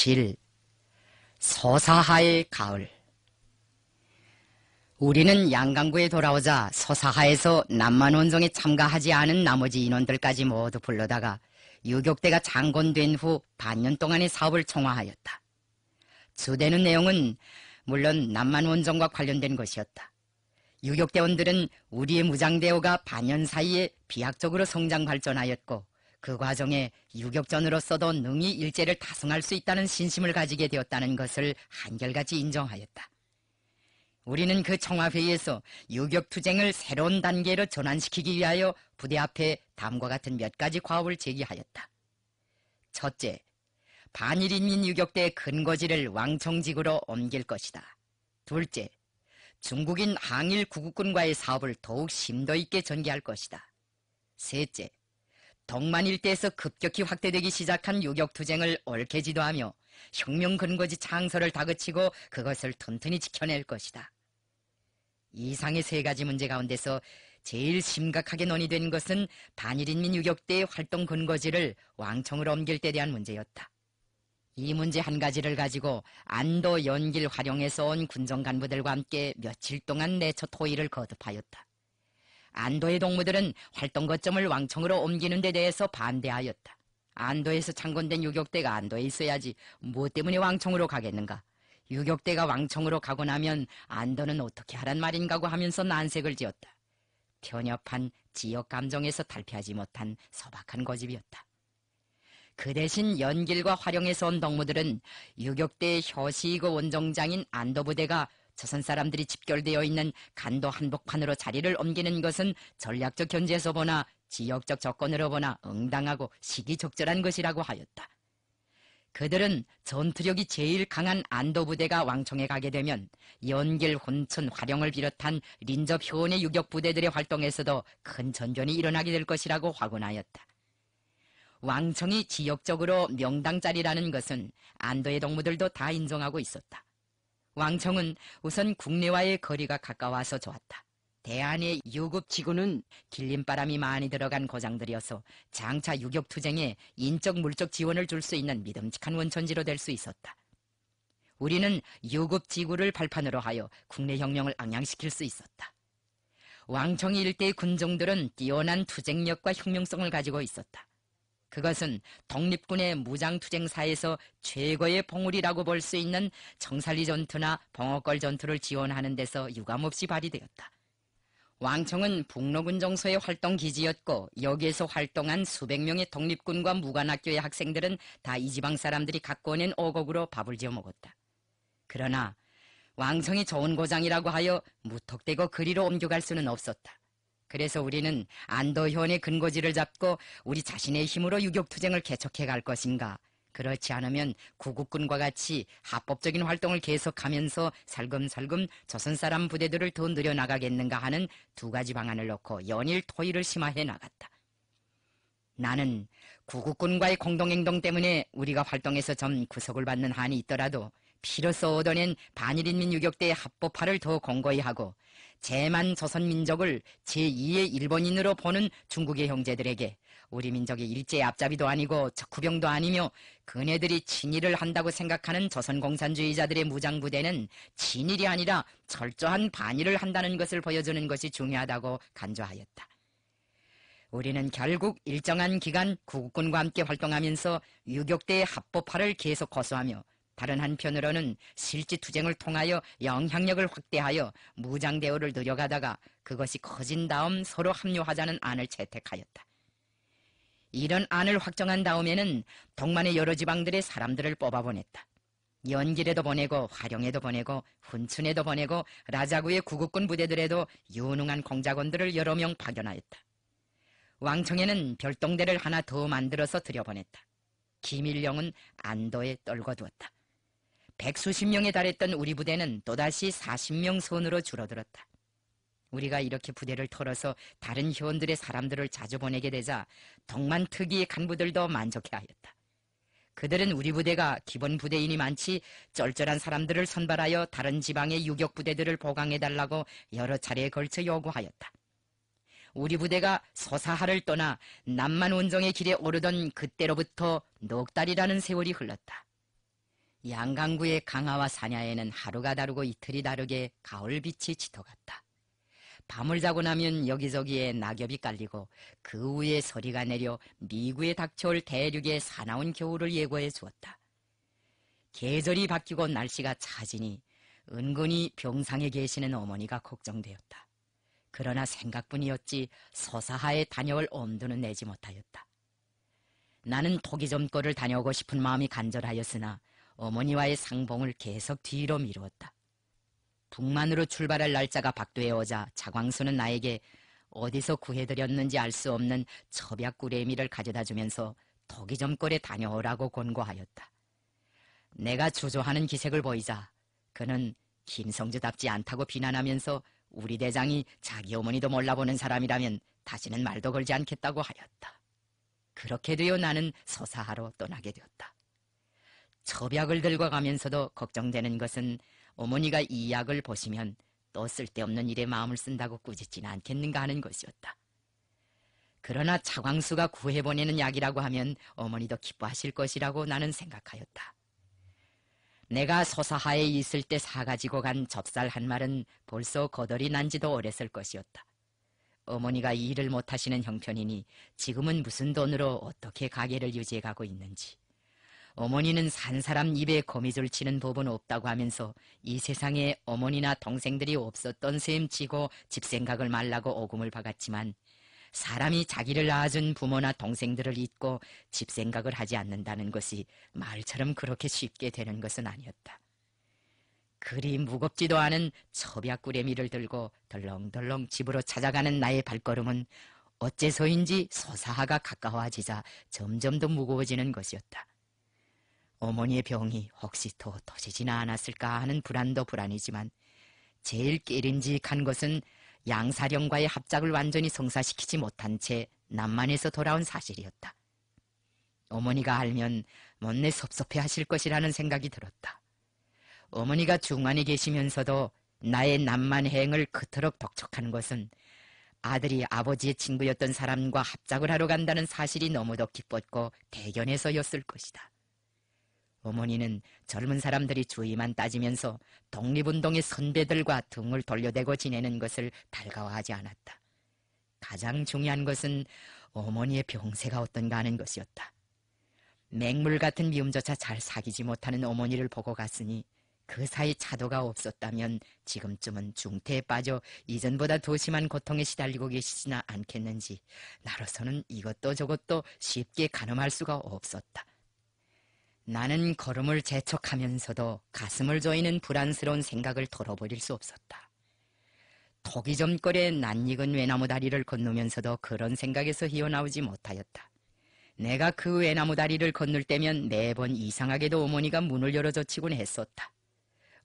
7. 서사하의 가을 우리는 양강구에 돌아오자 서사하에서 남만원정에 참가하지 않은 나머지 인원들까지 모두 불러다가 유격대가 장건된 후 반년 동안의 사업을 총화하였다 주되는 내용은 물론 남만원정과 관련된 것이었다. 유격대원들은 우리의 무장대오가 반년 사이에 비약적으로 성장 발전하였고 그 과정에 유격전으로서도 능히 일제를 타승할수 있다는 신심을 가지게 되었다는 것을 한결같이 인정하였다. 우리는 그청와회에서 유격투쟁을 새로운 단계로 전환시키기 위하여 부대 앞에 다음과 같은 몇 가지 과업을 제기하였다. 첫째, 반일인민 유격대 근거지를 왕청직으로 옮길 것이다. 둘째, 중국인 항일 구국군과의 사업을 더욱 심도 있게 전개할 것이다. 셋째, 덕만 일대에서 급격히 확대되기 시작한 유격투쟁을 옳게 지도하며 혁명 근거지 창설을 다그치고 그것을 튼튼히 지켜낼 것이다. 이상의 세 가지 문제 가운데서 제일 심각하게 논의된 것은 반일인민 유격대의 활동 근거지를 왕청으로 옮길 때 대한 문제였다. 이 문제 한 가지를 가지고 안도 연길 활용해서 온 군정 간부들과 함께 며칠 동안 내처 토의를 거듭하였다. 안도의 동무들은 활동 거점을 왕청으로 옮기는 데 대해서 반대하였다. 안도에서 창건된 유격대가 안도에 있어야지 무엇 뭐 때문에 왕청으로 가겠는가? 유격대가 왕청으로 가고 나면 안도는 어떻게 하란 말인가고 하면서 난색을 지었다. 편협한 지역 감정에서 탈피하지 못한 소박한 고집이었다. 그 대신 연길과 활용해서온동무들은 유격대의 효시이고 원정장인 안도부대가 조선 사람들이 집결되어 있는 간도 한복판으로 자리를 옮기는 것은 전략적 견지에서 보나 지역적 조건으로 보나 응당하고 시기적절한 것이라고 하였다. 그들은 전투력이 제일 강한 안도 부대가 왕청에 가게 되면 연길, 혼천, 화령을 비롯한 린접 효원의 유격 부대들의 활동에서도 큰 전변이 일어나게 될 것이라고 확언하였다. 왕청이 지역적으로 명당자리라는 것은 안도의 동무들도 다 인정하고 있었다. 왕청은 우선 국내와의 거리가 가까워서 좋았다. 대안의 유급지구는 길림바람이 많이 들어간 고장들이어서 장차 유격투쟁에 인적 물적 지원을 줄 수 있는 믿음직한 원천지로 될 수 있었다. 우리는 유급지구를 발판으로 하여 국내 혁명을 앙양시킬수 있었다. 왕청 일대의 군종들은 뛰어난 투쟁력과 혁명성을 가지고 있었다. 그것은 독립군의 무장투쟁사에서 최고의 봉우리라고 볼 수 있는 청산리 전투나 봉어걸 전투를 지원하는 데서 유감없이 발휘되었다. 왕청은 북로군 정서의 활동 기지였고 여기에서 활동한 수백 명의 독립군과 무관학교의 학생들은 다 이 지방 사람들이 갖고 낸오곡으로 밥을 지어 먹었다. 그러나 왕청이 좋은 고장이라고 하여 무턱대고 그리로 옮겨갈 수는 없었다. 그래서 우리는 안도현의 근거지를 잡고 우리 자신의 힘으로 유격투쟁을 개척해 갈 것인가. 그렇지 않으면 구국군과 같이 합법적인 활동을 계속하면서 살금살금 조선 사람 부대들을 더 늘여나가겠는가 하는 두 가지 방안을 놓고 연일 토의를 심화해 나갔다. 나는 구국군과의 공동행동 때문에 우리가 활동해서 점 구속을 받는 한이 있더라도 피로써 얻어낸 반일인민 유격대의 합법화를 더 공고히 하고 제만 조선 민족을 제2의 일본인으로 보는 중국의 형제들에게 우리 민족이 일제 앞잡이도 아니고 적후병도 아니며 그네들이 친일을 한다고 생각하는 조선공산주의자들의 무장부대는 친일이 아니라 철저한 반일을 한다는 것을 보여주는 것이 중요하다고 간조하였다. 우리는 결국 일정한 기간 구국군과 함께 활동하면서 유격대의 합법화를 계속 거수하며 다른 한편으로는 실지투쟁을 통하여 영향력을 확대하여 무장대우를 늘려가다가 그것이 커진 다음 서로 합류하자는 안을 채택하였다. 이런 안을 확정한 다음에는 동만의 여러 지방들의 사람들을 뽑아보냈다. 연길에도 보내고 화룡에도 보내고 훈춘에도 보내고 라자구의 구국군 부대들에도 유능한 공작원들을 여러 명 파견하였다. 왕청에는 별동대를 하나 더 만들어서 들여보냈다. 김일령은 안도에 떨궈두었다. 백수십 명에 달했던 우리 부대는 또다시 40명 손으로 줄어들었다. 우리가 이렇게 부대를 털어서 다른 회원들의 사람들을 자주 보내게 되자 덕만 특이 간부들도 만족해하였다. 그들은 우리 부대가 기본 부대인이 많지 쩔쩔한 사람들을 선발하여 다른 지방의 유격 부대들을 보강해달라고 여러 차례에 걸쳐 요구하였다. 우리 부대가 서사하를 떠나 남만 원정의 길에 오르던 그때로부터 넉 달이라는 세월이 흘렀다. 양강구의 강하와 사냐에는 하루가 다르고 이틀이 다르게 가을빛이 짙어갔다. 밤을 자고 나면 여기저기에 낙엽이 깔리고 그 후에 서리가 내려 미구에 닥쳐올 대륙의 사나운 겨울을 예고해 주었다. 계절이 바뀌고 날씨가 차지니 은근히 병상에 계시는 어머니가 걱정되었다. 그러나 생각뿐이었지 서사하에 다녀올 엄두는 내지 못하였다. 나는 토기점거를 다녀오고 싶은 마음이 간절하였으나 어머니와의 상봉을 계속 뒤로 미루었다. 북만으로 출발할 날짜가 박두에 오자 자광수는 나에게 어디서 구해드렸는지 알 수 없는 첩약구레미를 가져다 주면서 토기점골에 다녀오라고 권고하였다. 내가 주저하는 기색을 보이자 그는 김성주답지 않다고 비난하면서 우리 대장이 자기 어머니도 몰라보는 사람이라면 다시는 말도 걸지 않겠다고 하였다. 그렇게 되어 나는 서사하러 떠나게 되었다. 첩약을 들고 가면서도 걱정되는 것은 어머니가 이 약을 보시면 또 쓸데없는 일에 마음을 쓴다고 꾸짖진 않겠는가 하는 것이었다. 그러나 차광수가 구해보내는 약이라고 하면 어머니도 기뻐하실 것이라고 나는 생각하였다. 내가 소사하에 있을 때 사가지고 간 접살 한 말은 벌써 거덜이 난 지도 오래을 것이었다. 어머니가 일을 못하시는 형편이니 지금은 무슨 돈으로 어떻게 가게를 유지해가고 있는지 어머니는 산 사람 입에 거미줄 치는 법은 없다고 하면서 이 세상에 어머니나 동생들이 없었던 셈 치고 집 생각을 말라고 어금을 박았지만 사람이 자기를 낳아준 부모나 동생들을 잊고 집 생각을 하지 않는다는 것이 말처럼 그렇게 쉽게 되는 것은 아니었다. 그리 무겁지도 않은 첩약꾸레미를 들고 덜렁덜렁 집으로 찾아가는 나의 발걸음은 어째서인지 소사하가 가까워지자 점점 더 무거워지는 것이었다. 어머니의 병이 혹시 더 터지지는 않았을까 하는 불안도 불안이지만 제일 끼린직한 것은 양사령과의 합작을 완전히 성사시키지 못한 채 남만에서 돌아온 사실이었다. 어머니가 알면 못내 섭섭해 하실 것이라는 생각이 들었다. 어머니가 중안에 계시면서도 나의 남만 행을 그토록 덕촉하는 것은 아들이 아버지의 친구였던 사람과 합작을 하러 간다는 사실이 너무도 기뻤고 대견해서였을 것이다. 어머니는 젊은 사람들이 주의만 따지면서 독립운동의 선배들과 등을 돌려대고 지내는 것을 달가워하지 않았다. 가장 중요한 것은 어머니의 병세가 어떤가 하는 것이었다. 맹물 같은 미움조차 잘 사귀지 못하는 어머니를 보고 갔으니 그 사이 차도가 없었다면 지금쯤은 중태에 빠져 이전보다 더 심한 고통에 시달리고 계시지나 않겠는지 나로서는 이것도 저것도 쉽게 가늠할 수가 없었다. 나는 걸음을 재촉하면서도 가슴을 조이는 불안스러운 생각을 털어버릴 수 없었다. 토기 점거리에 낯익은 외나무 다리를 건너면서도 그런 생각에서 헤어나오지 못하였다. 내가 그 외나무 다리를 건널 때면 매번 이상하게도 어머니가 문을 열어젖히곤 했었다.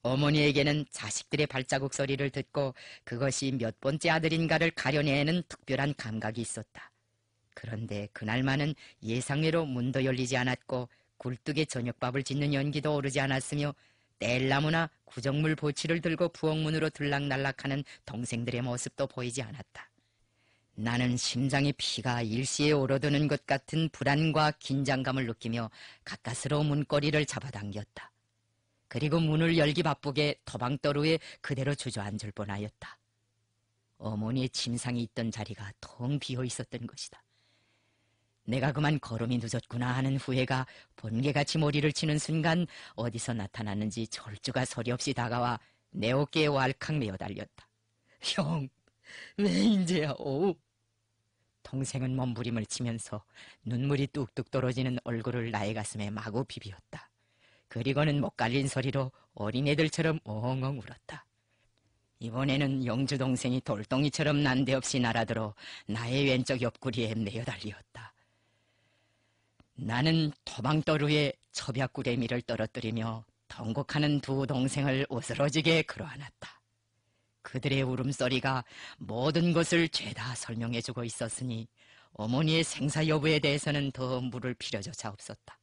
어머니에게는 자식들의 발자국 소리를 듣고 그것이 몇 번째 아들인가를 가려내는 특별한 감각이 있었다. 그런데 그날만은 예상외로 문도 열리지 않았고 굴뚝에 저녁밥을 짓는 연기도 오르지 않았으며 뗄나무나 구정물 보치를 들고 부엌문으로 들락날락하는 동생들의 모습도 보이지 않았다. 나는 심장에 피가 일시에 오르드는 것 같은 불안과 긴장감을 느끼며 가까스로 문고리를 잡아당겼다. 그리고 문을 열기 바쁘게 도방떠루에 그대로 주저앉을 뻔하였다. 어머니의 침상이 있던 자리가 텅 비어 있었던 것이다. 내가 그만 걸음이 늦었구나 하는 후회가 번개같이 머리를 치는 순간 어디서 나타났는지 절주가 서리 없이 다가와 내 어깨에 왈칵 메어 달렸다. 형, 왜 이제야, 오 동생은 몸부림을 치면서 눈물이 뚝뚝 떨어지는 얼굴을 나의 가슴에 마구 비비었다. 그리고는 못 갈린 소리로 어린애들처럼 엉엉 울었다. 이번에는 영주 동생이 돌덩이처럼 난데없이 날아들어 나의 왼쪽 옆구리에 메어 달렸다 나는 토방떠루에 처벽구레미를 떨어뜨리며 덩곡하는 두 동생을 오스러지게 그러안았다 그들의 울음소리가 모든 것을 죄다 설명해주고 있었으니 어머니의 생사 여부에 대해서는 더 물을 필요조차 없었다.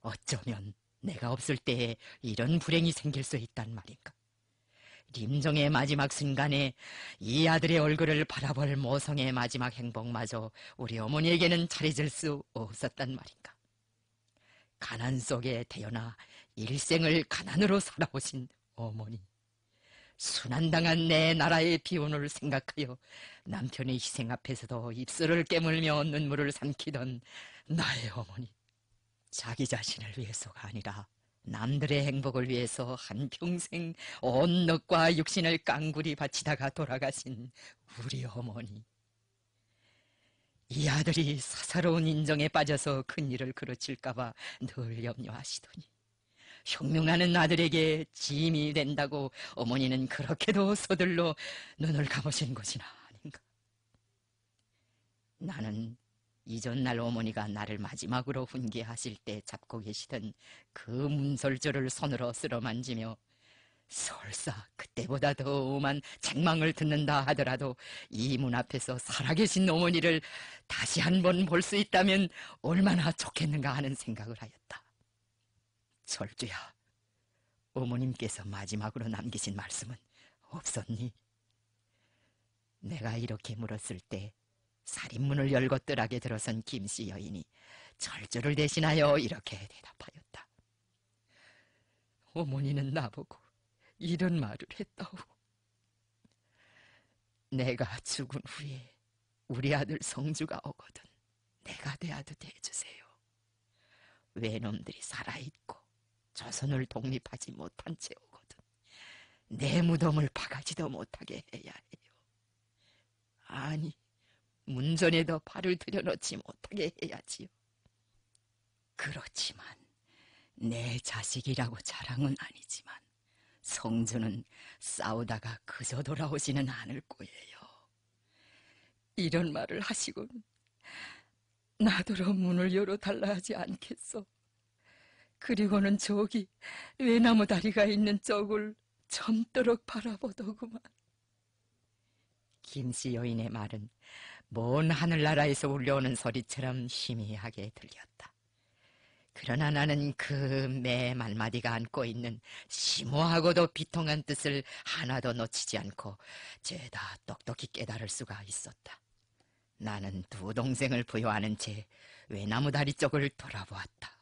어쩌면 내가 없을 때에 이런 불행이 생길 수 있단 말인가. 임종의 마지막 순간에 이 아들의 얼굴을 바라볼 모성의 마지막 행복마저 우리 어머니에게는 차려질 수 없었단 말인가. 가난 속에 태어나 일생을 가난으로 살아오신 어머니. 순환당한 내 나라의 비혼을 생각하여 남편의 희생 앞에서도 입술을 깨물며 눈물을 삼키던 나의 어머니. 자기 자신을 위해서가 아니라 남들의 행복을 위해서 한평생 온넉과 육신을 깡구리 바치다가 돌아가신 우리 어머니. 이 아들이 사사로운 인정에 빠져서 큰일을 그르칠까봐 늘 염려하시더니 혁명하는 아들에게 짐이 된다고 어머니는 그렇게도 서둘러 눈을 감으신 것이나 아닌가. 나는 이전날 어머니가 나를 마지막으로 훈계하실 때 잡고 계시던 그 문설조를 손으로 쓸어 만지며 설사 그때보다 더 오만 책망을 듣는다 하더라도 이 문 앞에서 살아계신 어머니를 다시 한 번 볼 수 있다면 얼마나 좋겠는가 하는 생각을 하였다. 철주야, 어머님께서 마지막으로 남기신 말씀은 없었니? 내가 이렇게 물었을 때 살인문을 열고 뜰하게 들어선 김씨 여인이 절조를 대신하여 이렇게 대답하였다. 어머니는 나보고 이런 말을 했다오. 내가 죽은 후에 우리 아들 성주가 오거든 내가 되어도돼주세요 외놈들이 살아있고 조선을 독립하지 못한 채 오거든 내 무덤을 파가지도 못하게 해야 해요. 아니 문전에도 발을 들여놓지 못하게 해야지요. 그렇지만 내 자식이라고 자랑은 아니지만 성주는 싸우다가 그저 돌아오지는 않을 거예요. 이런 말을 하시곤 나더러 문을 열어달라 하지 않겠소. 그리고는 저기 외나무 다리가 있는 쪽을 점도록 바라보더구만. 김씨 여인의 말은 먼 하늘나라에서 울려오는 소리처럼 희미하게 들렸다. 그러나 나는 그 매 말마디가 안고 있는 심오하고도 비통한 뜻을 하나도 놓치지 않고 죄다 똑똑히 깨달을 수가 있었다. 나는 두 동생을 부여하는 채 외나무 다리 쪽을 돌아보았다.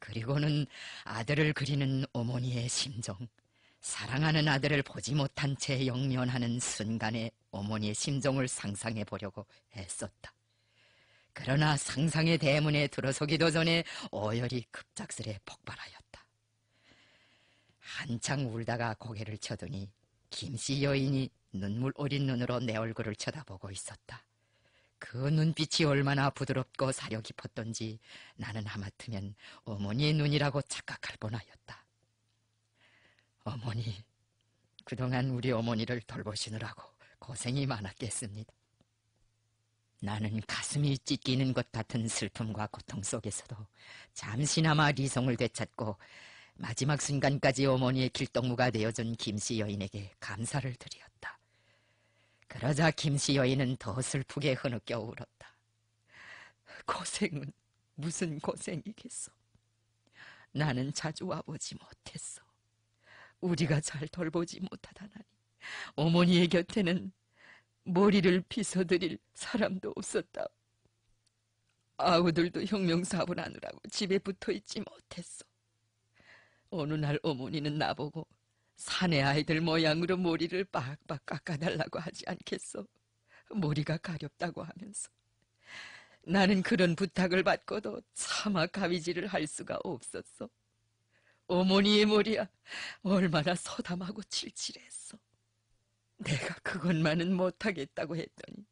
그리고는 아들을 그리는 어머니의 심정, 사랑하는 아들을 보지 못한 채 영면하는 순간에 어머니의 심정을 상상해 보려고 애썼다. 그러나 상상의 대문에 들어서기도 전에 어혈이 급작스레 폭발하였다. 한창 울다가 고개를 쳐더니 김씨 여인이 눈물 어린 눈으로 내 얼굴을 쳐다보고 있었다. 그 눈빛이 얼마나 부드럽고 사려 깊었던지 나는 하마터면 어머니의 눈이라고 착각할 뻔하였다. 어머니, 그동안 우리 어머니를 돌보시느라고 고생이 많았겠습니다. 나는 가슴이 찢기는 것 같은 슬픔과 고통 속에서도 잠시나마 리성을 되찾고 마지막 순간까지 어머니의 길동무가 되어준 김씨 여인에게 감사를 드렸다. 그러자 김씨 여인은 더 슬프게 흐느껴 울었다. 고생은 무슨 고생이겠소. 나는 자주 와보지 못했어. 우리가 잘 돌보지 못하다나니 어머니의 곁에는 머리를 빗어드릴 사람도 없었다. 아우들도 혁명사업을 하느라고 집에 붙어있지 못했어. 어느 날 어머니는 나보고 사내 아이들 모양으로 머리를 빡빡 깎아달라고 하지 않겠어. 머리가 가렵다고 하면서. 나는 그런 부탁을 받고도 차마 가위질을 할 수가 없었어. 어머니의 머리야 얼마나 서담하고 칠칠했어. 내가 그것만은 못하겠다고 했더니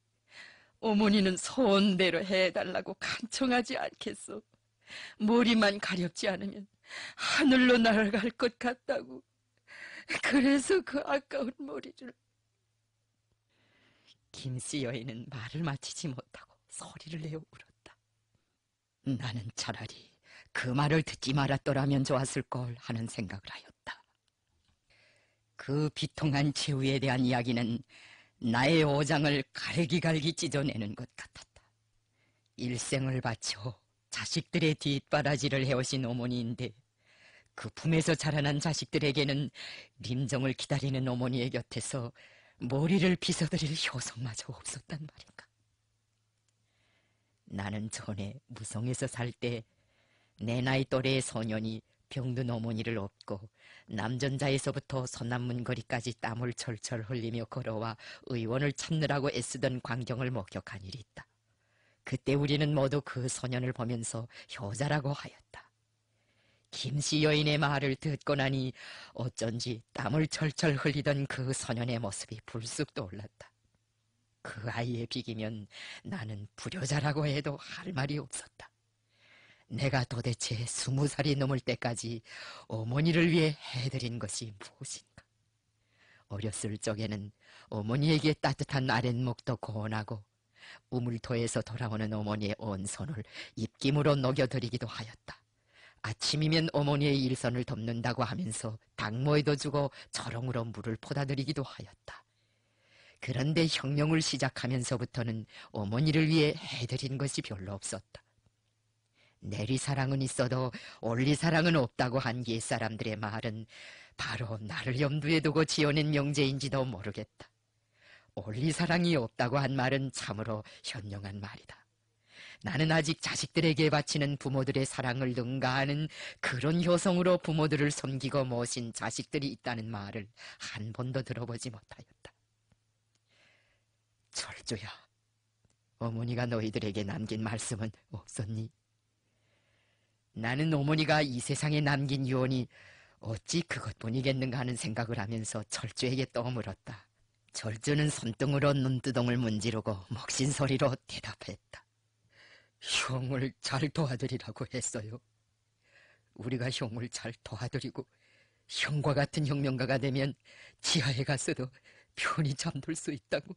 어머니는 소원대로 해달라고 간청하지 않겠소 머리만 가렵지 않으면 하늘로 날아갈 것 같다고. 그래서 그 아까운 머리를. 김씨 여인은 말을 마치지 못하고 소리를 내어 울었다. 나는 차라리 그 말을 듣지 말았더라면 좋았을걸 하는 생각을 하였다. 그 비통한 최후에 대한 이야기는 나의 오장을 갈기갈기 찢어내는 것 같았다. 일생을 바쳐 자식들의 뒷바라지를 해오신 어머니인데 그 품에서 자라난 자식들에게는 림정을 기다리는 어머니의 곁에서 머리를 빗어드릴 효성마저 없었단 말인가. 나는 전에 무성에서 살때 내 나이 또래의 소년이 병든 어머니를 업고 남전자에서부터 선남문거리까지 땀을 철철 흘리며 걸어와 의원을 찾느라고 애쓰던 광경을 목격한 일이 있다. 그때 우리는 모두 그 소년을 보면서 효자라고 하였다. 김씨 여인의 말을 듣고 나니 어쩐지 땀을 철철 흘리던 그 소년의 모습이 불쑥 떠올랐다. 그 아이에 비기면 나는 불효자라고 해도 할 말이 없었다. 내가 도대체 스무 살이 넘을 때까지 어머니를 위해 해드린 것이 무엇인가. 어렸을 적에는 어머니에게 따뜻한 아랫목도 고원하고 우물토에서 돌아오는 어머니의 온손을 입김으로 녹여드리기도 하였다. 아침이면 어머니의 일선을 돕는다고 하면서 당모에도 주고 저렁으로 물을 포다드리기도 하였다. 그런데 혁명을 시작하면서부터는 어머니를 위해 해드린 것이 별로 없었다. 내리사랑은 있어도 올리사랑은 없다고 한 옛사람들의 말은 바로 나를 염두에 두고 지어낸 명제인지도 모르겠다. 올리사랑이 없다고 한 말은 참으로 현명한 말이다. 나는 아직 자식들에게 바치는 부모들의 사랑을 능가하는 그런 효성으로 부모들을 섬기고 모신 자식들이 있다는 말을 한 번도 들어보지 못하였다. 철조야, 어머니가 너희들에게 남긴 말씀은 없었니? 나는 어머니가 이 세상에 남긴 유언이 어찌 그것뿐이겠는가 하는 생각을 하면서 철주에게 떠물었다. 철주는 손등으로 눈두덩을 문지르고 먹신 소리로 대답했다. 형을 잘 도와드리라고 했어요. 우리가 형을 잘 도와드리고 형과 같은 혁명가가 되면 지하에 가서도 편히 잠들 수 있다고.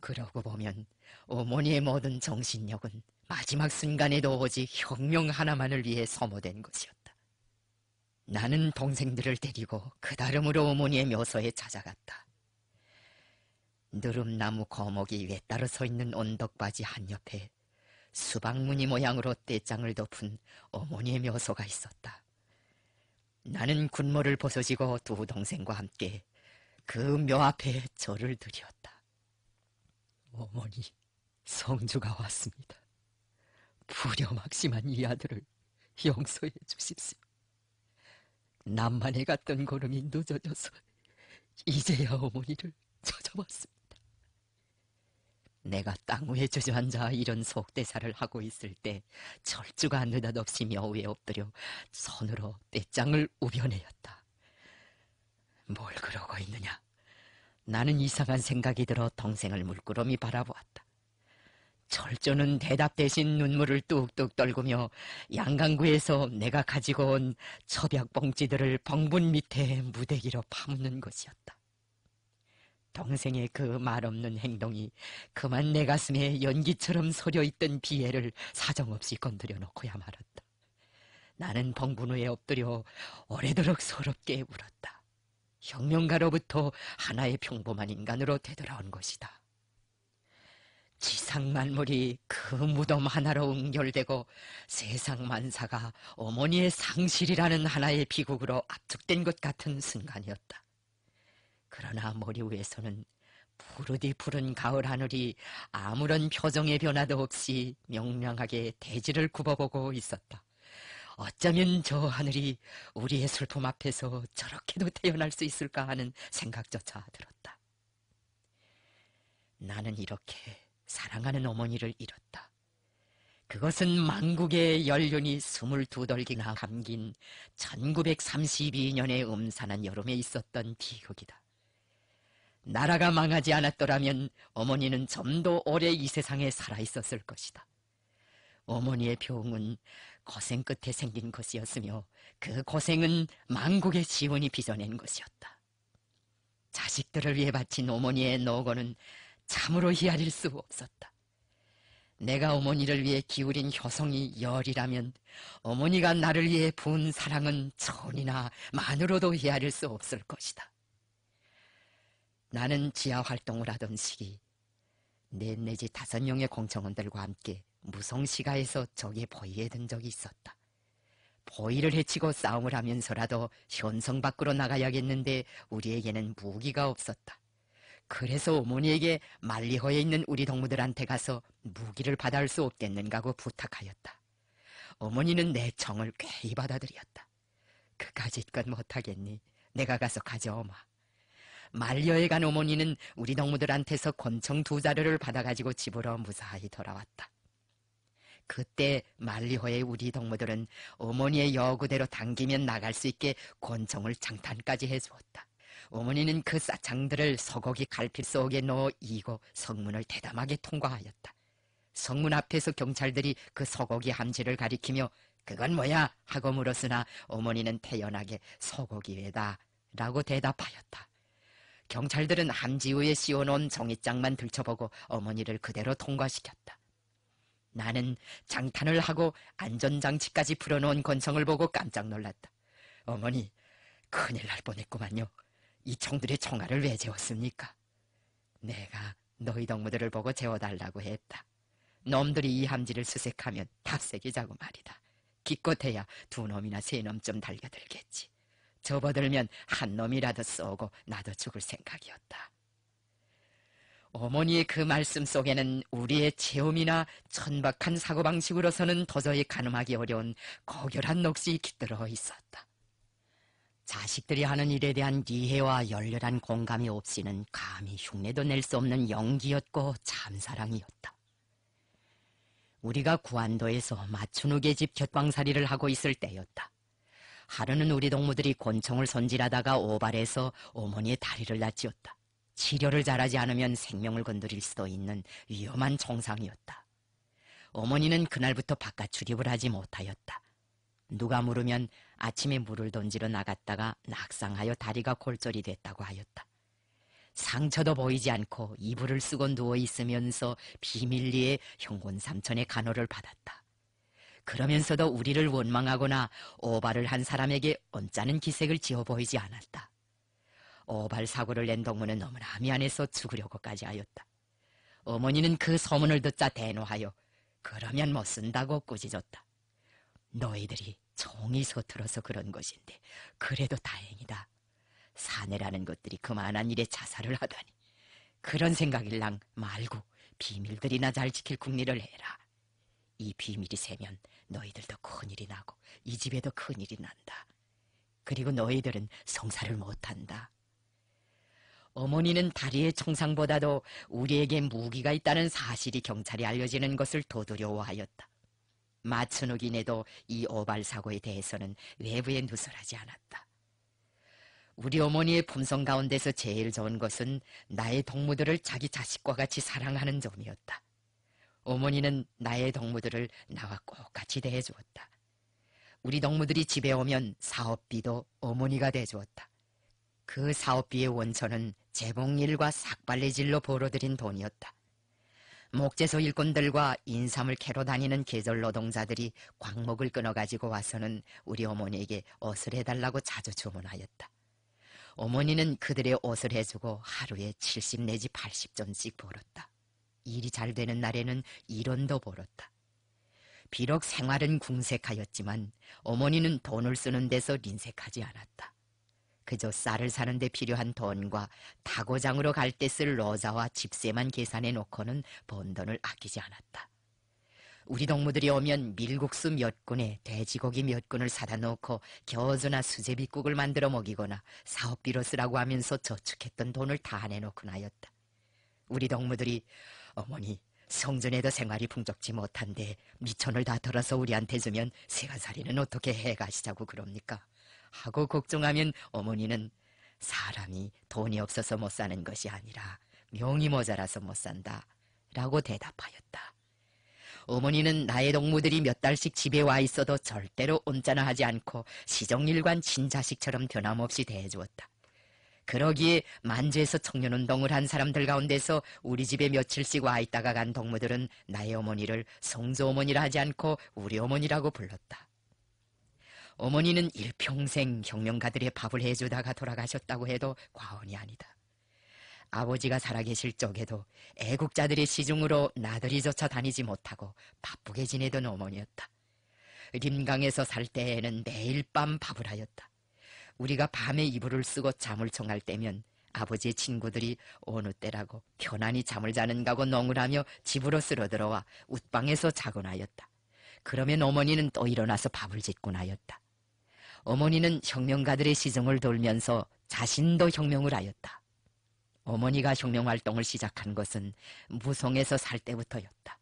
그러고 보면 어머니의 모든 정신력은 마지막 순간에도 오직 혁명 하나만을 위해 소모된 것이었다. 나는 동생들을 데리고 그다름으로 어머니의 묘소에 찾아갔다. 느름나무 거목이 외따로서 있는 언덕바지 한옆에 수박무늬 모양으로 떼장을 덮은 어머니의 묘소가 있었다. 나는 군모를 벗어지고 두 동생과 함께 그 묘 앞에 절을 드렸다. 어머니, 성주가 왔습니다. 부려막심한 이 아들을 용서해 주십시오. 남만에 갔던 걸음이 늦어져서 이제야 어머니를 찾아왔습니다. 내가 땅 위에 주저앉아 이런 속대사를 하고 있을 때 철주가 느닷없이 여우에 엎드려 손으로 떼짱을 우벼내었다. 뭘 그러고 있느냐? 나는 이상한 생각이 들어 동생을 물끄러미 바라보았다. 철조는 대답 대신 눈물을 뚝뚝 떨구며 양강구에서 내가 가지고 온 처벽봉지들을 벙분 밑에 무대기로 파묻는 것이었다. 동생의 그 말없는 행동이 그만 내 가슴에 연기처럼 서려있던 비애를 사정없이 건드려 놓고야 말았다. 나는 벙분후에 엎드려 오래도록 서럽게 울었다. 혁명가로부터 하나의 평범한 인간으로 되돌아온 것이다. 지상 만물이 그 무덤 하나로 응결되고 세상 만사가 어머니의 상실이라는 하나의 비극으로 압축된 것 같은 순간이었다. 그러나 머리 위에서는 푸르디 푸른 가을 하늘이 아무런 표정의 변화도 없이 명랑하게 대지를 굽어보고 있었다. 어쩌면 저 하늘이 우리의 슬픔 앞에서 저렇게도 태어날 수 있을까 하는 생각조차 들었다. 나는 이렇게 사랑하는 어머니를 잃었다. 그것은 만국의 연륜이 22덜기나 감긴 1932년에 음산한 여름에 있었던 비극이다. 나라가 망하지 않았더라면 어머니는 좀 더 오래 이 세상에 살아 있었을 것이다. 어머니의 병은 고생 끝에 생긴 것이었으며 그 고생은 만국의 지원이 빚어낸 것이었다. 자식들을 위해 바친 어머니의 노고는 참으로 히아릴 수 없었다. 내가 어머니를 위해 기울인 효성이 열이라면 어머니가 나를 위해 부은 사랑은 천이나 만으로도 헤아릴 수 없을 것이다. 나는 지하 활동을 하던 시기 넷 내지 다섯 명의 공청원들과 함께 무성시가에서 적의 보위에 든 적이 있었다. 보위를 해치고 싸움을 하면서라도 현성 밖으로 나가야겠는데 우리에게는 무기가 없었다. 그래서 어머니에게 말리허에 있는 우리 동무들한테 가서 무기를 받아올 수 없겠는가고 부탁하였다. 어머니는 내 청을 괴히 받아들였다. 그까짓건 못하겠니? 내가 가서 가져오마. 말려에 간 어머니는 우리 동무들한테서 권총 두 자루를 받아가지고 집으로 무사히 돌아왔다. 그때 말리호의 우리 동무들은 어머니의 여구대로 당기면 나갈 수 있게 권총을 장탄까지 해주었다. 어머니는 그싸창들을 서거기 갈필 속에 넣어 이고 성문을 대담하게 통과하였다. 성문 앞에서 경찰들이 그 서거기 함지를 가리키며 그건 뭐야 하고 물었으나 어머니는 태연하게 서거기에다 라고 대답하였다. 경찰들은 함지 위에 씌워놓은 정이장만 들춰보고 어머니를 그대로 통과시켰다. 나는 장탄을 하고 안전장치까지 풀어놓은 권성을 보고 깜짝 놀랐다. 어머니, 큰일 날 뻔했구만요. 이청들의 청아를 왜 재웠습니까? 내가 너희 덕무들을 보고 재워달라고 했다. 놈들이 이 함지를 수색하면 탑색이자고 말이다. 기껏해야 두 놈이나 세 놈 좀 달려들겠지. 접어들면 한 놈이라도 쏘고 나도 죽을 생각이었다. 어머니의 그 말씀 속에는 우리의 체험이나 천박한 사고방식으로서는 도저히 가늠하기 어려운 고결한녹 넋이 깃들어 있었다. 자식들이 하는 일에 대한 이해와 열렬한 공감이 없이는 감히 흉내도 낼 수 없는 연기였고 참사랑이었다. 우리가 구안도에서 마춘욱의 집 곁방살이를 하고 있을 때였다. 하루는 우리 동무들이 곤충을 손질하다가 오발해서 어머니의 다리를 다치었다. 치료를 잘하지 않으면 생명을 건드릴 수도 있는 위험한 정상이었다. 어머니는 그날부터 바깥 출입을 하지 못하였다. 누가 물으면 아침에 물을 던지러 나갔다가 낙상하여 다리가 골절이 됐다고 하였다. 상처도 보이지 않고 이불을 쓰고 누워 있으면서 비밀리에 형군 삼촌의 간호를 받았다. 그러면서도 우리를 원망하거나 오발을 한 사람에게 언짢은 기색을 지어 보이지 않았다. 오발 사고를 낸 동무는 너무나 미안해서 죽으려고까지 하였다. 어머니는 그 소문을 듣자 대노하여 그러면 못 뭐 쓴다고 꾸짖었다. 너희들이 종이 서툴어서 그런 것인데 그래도 다행이다. 사내라는 것들이 그만한 일에 자살을 하다니 그런 생각일랑 말고 비밀들이나 잘 지킬 국리를 해라. 이 비밀이 새면 너희들도 큰일이 나고 이 집에도 큰일이 난다. 그리고 너희들은 성사를 못한다. 어머니는 다리의 총상보다도 우리에게 무기가 있다는 사실이 경찰에 알려지는 것을 더 두려워하였다. 마츠누기네도 이 오발 사고에 대해서는 외부에 누설하지 않았다. 우리 어머니의 품성 가운데서 제일 좋은 것은 나의 동무들을 자기 자식과 같이 사랑하는 점이었다. 어머니는 나의 동무들을 나와 꼭 같이 대해주었다. 우리 동무들이 집에 오면 사업비도 어머니가 대주었다. 그 사업비의 원천은 재봉일과 삭발레질로 벌어들인 돈이었다. 목재소 일꾼들과 인삼을 캐러 다니는 계절 노동자들이 광목을 끊어가지고 와서는 우리 어머니에게 옷을 해달라고 자주 주문하였다. 어머니는 그들의 옷을 해주고 하루에 70 내지 80점씩 벌었다. 일이 잘 되는 날에는 1원도 벌었다. 비록 생활은 궁색하였지만 어머니는 돈을 쓰는 데서 린색하지 않았다. 그저 쌀을 사는데 필요한 돈과 타고장으로 갈 때 쓸 로자와 집세만 계산해 놓고는 번 돈을 아끼지 않았다. 우리 동무들이 오면 밀국수 몇 군에 돼지고기 몇 군을 사다 놓고 겨우나 주 수제비국을 만들어 먹이거나 사업비로 쓰라고 하면서 저축했던 돈을 다 내놓곤 하였다. 우리 동무들이 어머니 성전에도 생활이 풍족지 못한데 미천을 다털어서 우리한테 주면 새가 살이는 어떻게 해가시자고 그럽니까? 하고 걱정하면 어머니는 사람이 돈이 없어서 못 사는 것이 아니라 명이 모자라서 못 산다. 라고 대답하였다. 어머니는 나의 동무들이 몇 달씩 집에 와 있어도 절대로 온짜나하지 않고 시정일관 친자식처럼 변함없이 대해주었다. 그러기에 만주에서 청년운동을 한 사람들 가운데서 우리 집에 며칠씩 와 있다가 간 동무들은 나의 어머니를 성조 어머니라 하지 않고 우리 어머니라고 불렀다. 어머니는 일평생 혁명가들의 밥을 해주다가 돌아가셨다고 해도 과언이 아니다. 아버지가 살아계실 적에도 애국자들의 시중으로 나들이조차 다니지 못하고 바쁘게 지내던 어머니였다. 림강에서 살 때에는 매일 밤 밥을 하였다. 우리가 밤에 이불을 쓰고 잠을 청할 때면 아버지의 친구들이 어느 때라고 편안히 잠을 자는가고 농을 하며 집으로 쓸어 들어와 웃방에서 자고나였다 그러면 어머니는 또 일어나서 밥을 짓곤 하였다. 어머니는 혁명가들의 시정을 돌면서 자신도 혁명을 하였다. 어머니가 혁명활동을 시작한 것은 무송에서 살 때부터였다.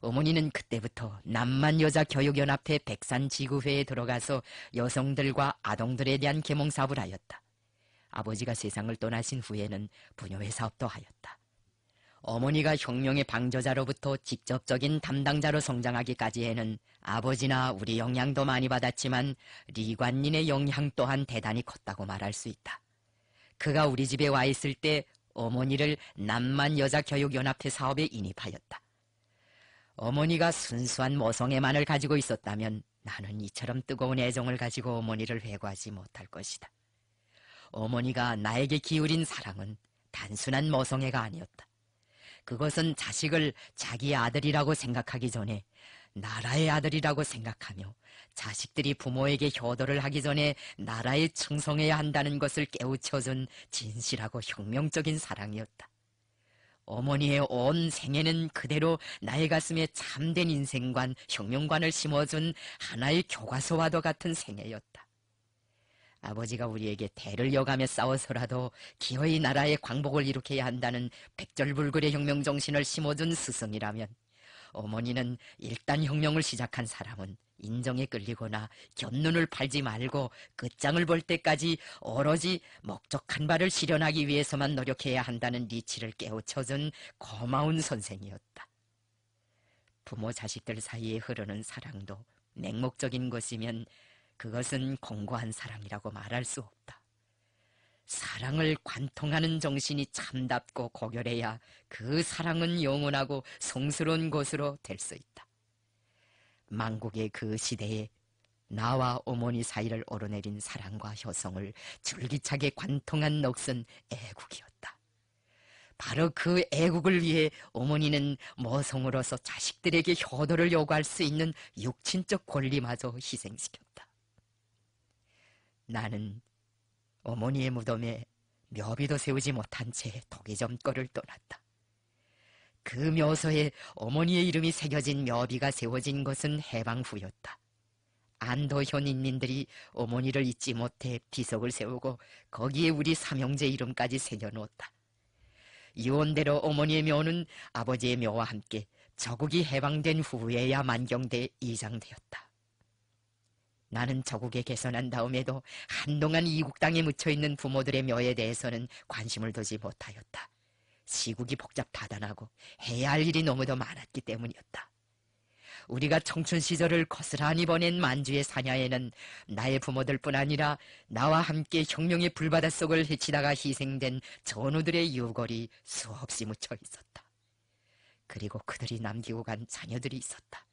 어머니는 그때부터 남만여자교육연합회 백산지구회에 들어가서 여성들과 아동들에 대한 계몽사업을 하였다. 아버지가 세상을 떠나신 후에는 부녀회 사업도 하였다. 어머니가 혁명의 방조자로부터 직접적인 담당자로 성장하기까지 에는 아버지나 우리 영향도 많이 받았지만 리관린의 영향 또한 대단히 컸다고 말할 수 있다. 그가 우리 집에 와 있을 때 어머니를 남만 여자교육연합회 사업에 인입하였다. 어머니가 순수한 모성애만을 가지고 있었다면 나는 이처럼 뜨거운 애정을 가지고 어머니를 회고하지 못할 것이다. 어머니가 나에게 기울인 사랑은 단순한 모성애가 아니었다. 그것은 자식을 자기 아들이라고 생각하기 전에 나라의 아들이라고 생각하며 자식들이 부모에게 효도를 하기 전에 나라에 충성해야 한다는 것을 깨우쳐준 진실하고 혁명적인 사랑이었다. 어머니의 온 생애는 그대로 나의 가슴에 참된 인생관, 혁명관을 심어준 하나의 교과서와도 같은 생애였다. 아버지가 우리에게 대를 여가며 싸워서라도 기어이 나라의 광복을 일으켜야 한다는 백절불굴의 혁명 정신을 심어준 스승이라면 어머니는 일단 혁명을 시작한 사람은 인정에 끌리거나 견눈을 팔지 말고 끝장을 볼 때까지 오로지 먹적한 바를 실현하기 위해서만 노력해야 한다는 리치를 깨우쳐준 고마운 선생이었다. 부모 자식들 사이에 흐르는 사랑도 맹목적인 것이면 그것은 공고한 사랑이라고 말할 수 없다. 사랑을 관통하는 정신이 참답고 고결해야 그 사랑은 영원하고 성스러운 것으로 될 수 있다. 망국의 그 시대에 나와 어머니 사이를 오르내린 사랑과 효성을 줄기차게 관통한 넋은 애국이었다. 바로 그 애국을 위해 어머니는 모성으로서 자식들에게 효도를 요구할 수 있는 육친적 권리마저 희생시켰다. 나는 어머니의 무덤에 묘비도 세우지 못한 채 도계점거를 떠났다. 그 묘소에 어머니의 이름이 새겨진 묘비가 세워진 것은 해방 후였다. 안도현 인민들이 어머니를 잊지 못해 비석을 세우고 거기에 우리 삼형제 이름까지 새겨놓았다. 이원대로 어머니의 묘는 아버지의 묘와 함께 저국이 해방된 후에야 만경돼 이장되었다. 나는 저국에 개선한 다음에도 한동안 이국 땅에 묻혀 있는 부모들의 묘에 대해서는 관심을 두지 못하였다. 시국이 복잡다단하고 해야 할 일이 너무 도 많았기 때문이었다. 우리가 청춘 시절을 거스란히 보낸 만주의 사냐에는 나의 부모들뿐 아니라 나와 함께 혁명의 불바다 속을 헤치다가 희생된 전우들의 유골이 수없이 묻혀 있었다. 그리고 그들이 남기고 간 자녀들이 있었다.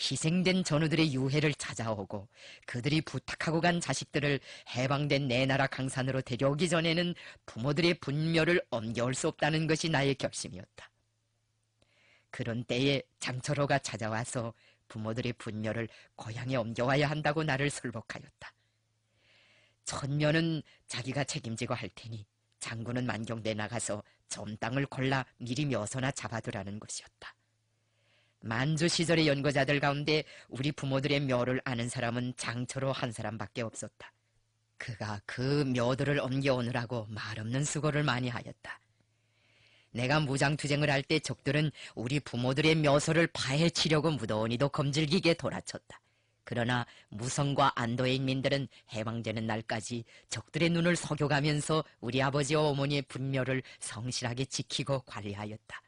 희생된 전우들의 유해를 찾아오고 그들이 부탁하고 간 자식들을 해방된 내 나라 강산으로 데려오기 전에는 부모들의 분묘를 엄겨올 수 없다는 것이 나의 결심이었다. 그런 때에 장철호가 찾아와서 부모들의 분묘를 고향에 옮겨와야 한다고 나를 설복하였다. 천면은 자기가 책임지고 할 테니 장군은 만경대 나가서 점 땅을 골라 미리 며서나 잡아두라는 것이었다. 만주 시절의 연구자들 가운데 우리 부모들의 묘를 아는 사람은 장처로 한 사람밖에 없었다. 그가 그 묘들을 옮겨오느라고 말없는 수고를 많이 하였다. 내가 무장투쟁을 할 때 적들은 우리 부모들의 묘소를 파헤치려고 무더니도 검질기게 돌아쳤다. 그러나 무성과 안도의 인민들은 해방되는 날까지 적들의 눈을 속여가면서 우리 아버지와 어머니의 분묘를 성실하게 지키고 관리하였다.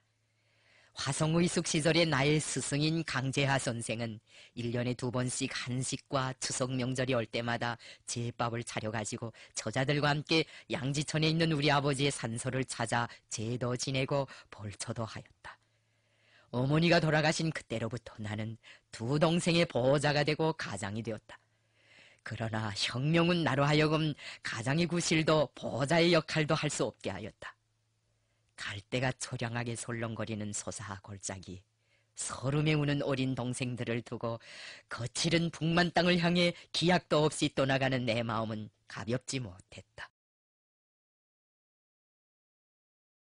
화성의숙 시절의 나의 스승인 강재하 선생은 1년에 두 번씩 한식과 추석 명절이 올 때마다 제밥을 차려가지고 저자들과 함께 양지천에 있는 우리 아버지의 산소를 찾아 제도 지내고 벌초도 하였다. 어머니가 돌아가신 그때로부터 나는 두 동생의 보호자가 되고 가장이 되었다. 그러나 혁명은 나로 하여금 가장의 구실도 보호자의 역할도 할 수 없게 하였다. 갈대가 초량하게 솔렁거리는 소사 골짜기, 서름에 우는 어린 동생들을 두고 거칠은 북만 땅을 향해 기약도 없이 떠나가는 내 마음은 가볍지 못했다.